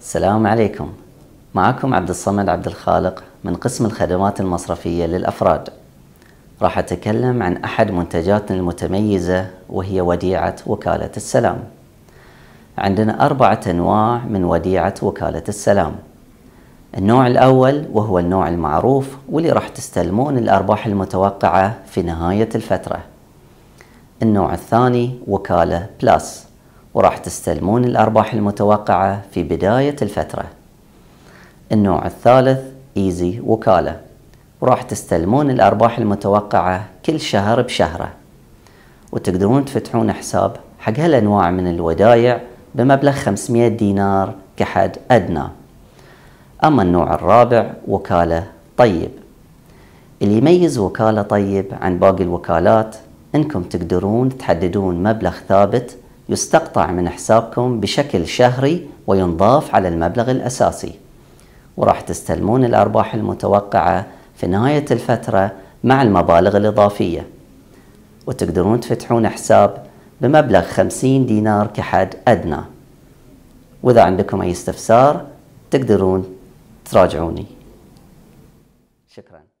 السلام عليكم معكم عبد الصمد عبد الخالق من قسم الخدمات المصرفية للأفراد راح أتكلم عن أحد منتجاتنا المتميزة وهي وديعة وكالة السلام عندنا أربعة أنواع من وديعة وكالة السلام النوع الأول وهو النوع المعروف واللي راح تستلمون الأرباح المتوقعة في نهاية الفترة النوع الثاني وكالة بلاس وراح تستلمون الأرباح المتوقعة في بداية الفترة النوع الثالث إيزي وكالة وراح تستلمون الأرباح المتوقعة كل شهر بشهره وتقدرون تفتحون حساب حق هالأنواع من الودايع بمبلغ 500 دينار كحد أدنى أما النوع الرابع وكالة طيب اللي يميز وكالة طيب عن باقي الوكالات أنكم تقدرون تحددون مبلغ ثابت يستقطع من حسابكم بشكل شهري وينضاف على المبلغ الأساسي وراح تستلمون الأرباح المتوقعة في نهاية الفترة مع المبالغ الإضافية وتقدرون تفتحون حساب بمبلغ 50 دينار كحد أدنى وإذا عندكم أي استفسار تقدرون تراجعوني شكراً